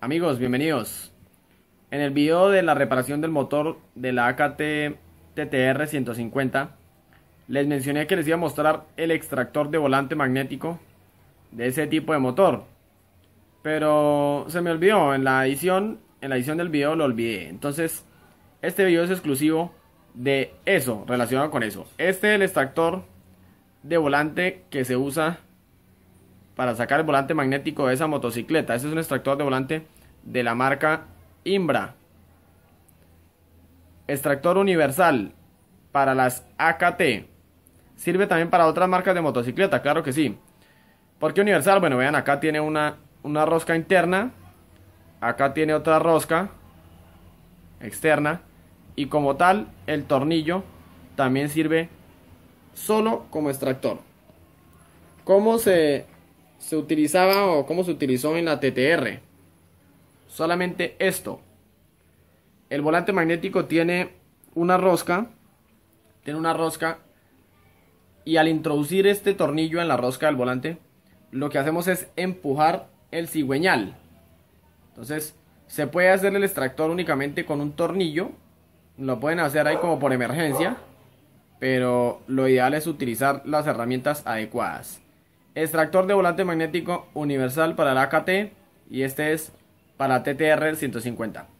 Amigos, bienvenidos. En el video de la reparación del motor de la AKT TTR 150, les mencioné que les iba a mostrar el extractor de volante magnético de ese tipo de motor. Pero se me olvidó, en la edición, en la edición del video lo olvidé. Entonces, este video es exclusivo de eso, relacionado con eso. Este es el extractor de volante que se usa para sacar el volante magnético de esa motocicleta. Este es un extractor de volante de la marca Imbra. Extractor universal para las AKT. Sirve también para otras marcas de motocicleta, claro que sí. ¿Por qué universal, bueno, vean, acá tiene una, una rosca interna. Acá tiene otra rosca externa. Y como tal, el tornillo también sirve solo como extractor. ¿Cómo se se utilizaba o cómo se utilizó en la TTR. Solamente esto. El volante magnético tiene una rosca, tiene una rosca y al introducir este tornillo en la rosca del volante, lo que hacemos es empujar el cigüeñal. Entonces, se puede hacer el extractor únicamente con un tornillo, lo pueden hacer ahí como por emergencia, pero lo ideal es utilizar las herramientas adecuadas. Extractor de volante magnético universal para la AKT y este es para TTR 150.